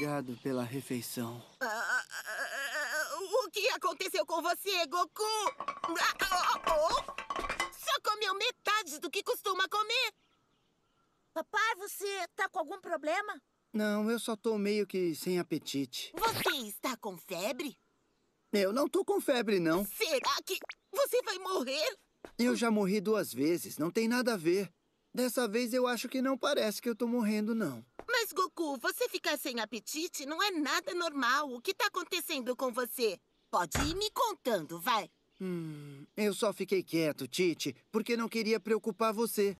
Obrigado pela refeição. Ah, o que aconteceu com você, Goku? Ah, oh, oh. Só comeu metade do que costuma comer. Papai, você tá com algum problema? Não, eu só tô meio que sem apetite. Você está com febre? Eu não tô com febre, não. Será que você vai morrer? Eu já morri duas vezes, não tem nada a ver. Dessa vez eu acho que não parece que eu tô morrendo, não. Mas, Goku, você ficar sem apetite não é nada normal. O que tá acontecendo com você? Pode ir me contando, vai. Hum, eu só fiquei quieto, Tite, porque não queria preocupar você.